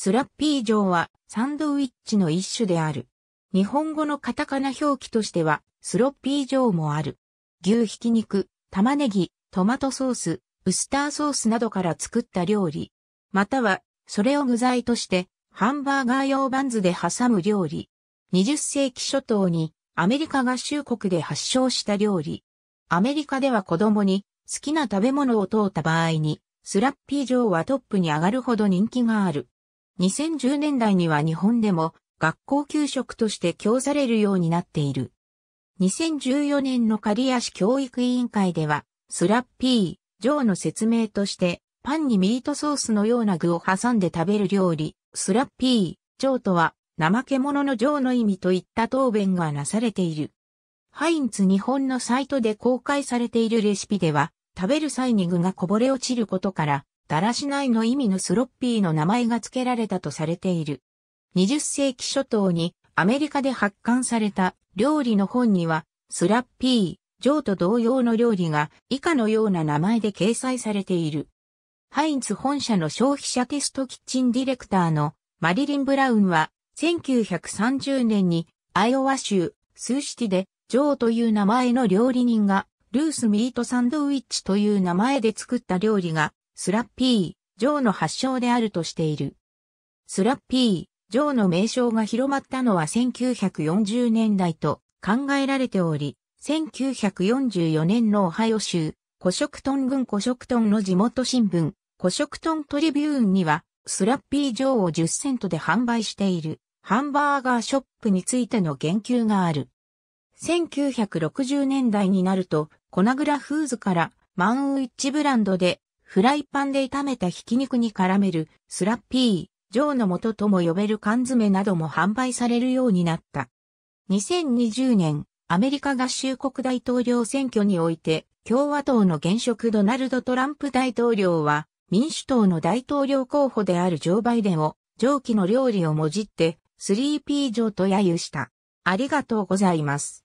スラッピー状はサンドウィッチの一種である。日本語のカタカナ表記としてはスロッピー状もある。牛ひき肉、玉ねぎ、トマトソース、ウスターソースなどから作った料理。または、それを具材として、ハンバーガー用バンズで挟む料理。20世紀初頭にアメリカ合衆国で発祥した料理。アメリカでは子供に好きな食べ物を問うた場合に、スラッピー状はトップに上がるほど人気がある。2010年代には日本でも学校給食として供されるようになっている。2014年の刈谷市教育委員会では、スラッピー、ジョーの説明として、パンにミートソースのような具を挟んで食べる料理、スラッピー、ジョーとは、怠け者のジョーの意味といった答弁がなされている。ハインツ日本のサイトで公開されているレシピでは、食べる際に具がこぼれ落ちることから、だらしないの意味のスロッピーの名前が付けられたとされている。20世紀初頭にアメリカで発刊された料理の本には、スラッピー、ジョーと同様の料理が以下のような名前で掲載されている。ハインツ本社の消費者テストキッチンディレクターのマリリン・ブラウンは1930年にアイオワ州スーシティでジョーという名前の料理人がルースミートサンドウィッチという名前で作った料理がスラッピー、ジョーの発祥であるとしている。スラッピー、ジョーの名称が広まったのは1940年代と考えられており、1944年のオハイオ州、コショクトン郡コショクトンの地元新聞、コショクトントリビューンには、スラッピージョーを10セントで販売している、ハンバーガーショップについての言及がある。1960年代になると、コナグラフーズから、マンウィッチブランドでフライパンで炒めたひき肉に絡めるスラッピー、ジョーの元とも呼べる缶詰なども販売されるようになった。2020年、アメリカ合衆国大統領選挙において、共和党の現職ドナルド・トランプ大統領は、民主党の大統領候補であるジョー・バイデンを、上記の料理をもじって、スリージョーと揶揄した。ありがとうございます。